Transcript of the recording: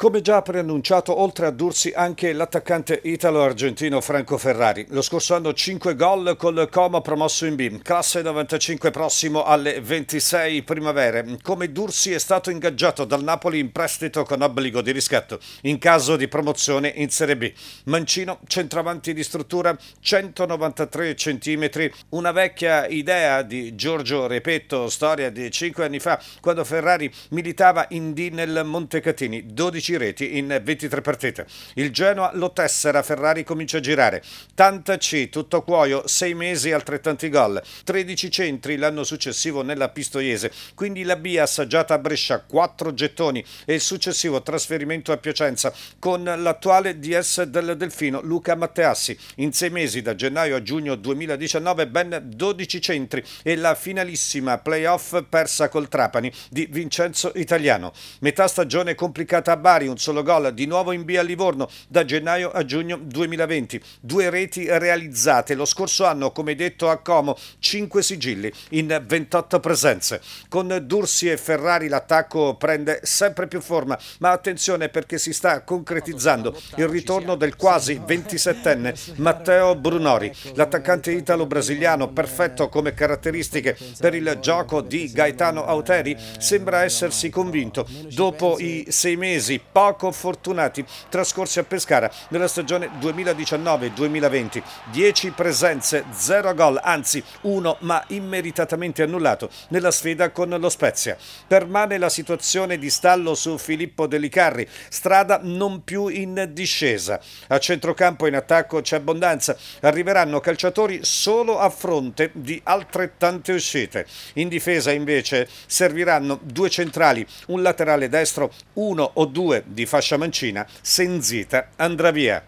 Come già preannunciato, oltre a Dursi anche l'attaccante italo-argentino Franco Ferrari. Lo scorso anno 5 gol col Como promosso in B, classe 95 prossimo alle 26 primavere. Come Dursi è stato ingaggiato dal Napoli in prestito con obbligo di riscatto in caso di promozione in Serie B. Mancino, centravanti di struttura 193 cm, una vecchia idea di Giorgio Repetto, storia di 5 anni fa, quando Ferrari militava in D nel Montecatini, 12 16 reti in 23 partite. Il Genoa lo tessera, Ferrari comincia a girare. Tanta C, tutto cuoio, 6 mesi altrettanti gol, 13 centri l'anno successivo nella Pistoiese, quindi la B assaggiata a Brescia, 4 gettoni e il successivo trasferimento a Piacenza con l'attuale DS del Delfino Luca Matteassi. In 6 mesi da gennaio a giugno 2019 ben 12 centri e la finalissima playoff persa col Trapani di Vincenzo Italiano. Metà stagione complicata a Bari Solari, un solo gol, di nuovo in B a Livorno da gennaio a giugno 2020, due reti realizzate lo scorso anno, come detto a Como, 5 sigilli in 28 presenze. Con Dursi e Ferrari l'attacco prende sempre più forma, ma attenzione perché si sta concretizzando il ritorno del quasi 27enne Matteo Brunori, l'attaccante italo-brasiliano perfetto come caratteristiche per il gioco di Gaetano Auteri, sembra essersi convinto dopo i sei mesi poco fortunati trascorsi a Pescara nella stagione 2019-2020. 10 presenze, 0 gol, anzi uno ma immeritatamente annullato nella sfida con lo Spezia. Permane la situazione di stallo su Filippo Delicarri, strada non più in discesa. A centrocampo in attacco c'è abbondanza, arriveranno calciatori solo a fronte di altrettante uscite. In difesa invece serviranno due centrali, un laterale destro, uno o due di fascia mancina, Senzita andrà via.